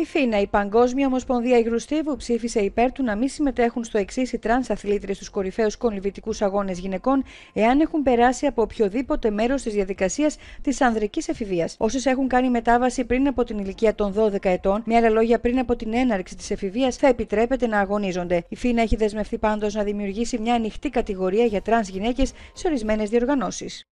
Η Φίνα, η Παγκόσμια Ομοσπονδία Υγρουστίβου, ψήφισε υπέρ του να μην συμμετέχουν στο εξής οι τραν αθλήτριες στους κορυφαίους κολυβητικού αγώνες γυναικών, εάν έχουν περάσει από οποιοδήποτε μέρος της διαδικασίας της ανδρικής εφηβείας. Όσες έχουν κάνει μετάβαση πριν από την ηλικία των 12 ετών, με άλλα λόγια πριν από την έναρξη της εφηβείας, θα επιτρέπεται να αγωνίζονται. Η Φίνα έχει δεσμευτεί πάντως να δημιουργήσει μια ανοιχτή κατηγορία για τραν γυναίκες σε ορισμένες διοργανώσεις.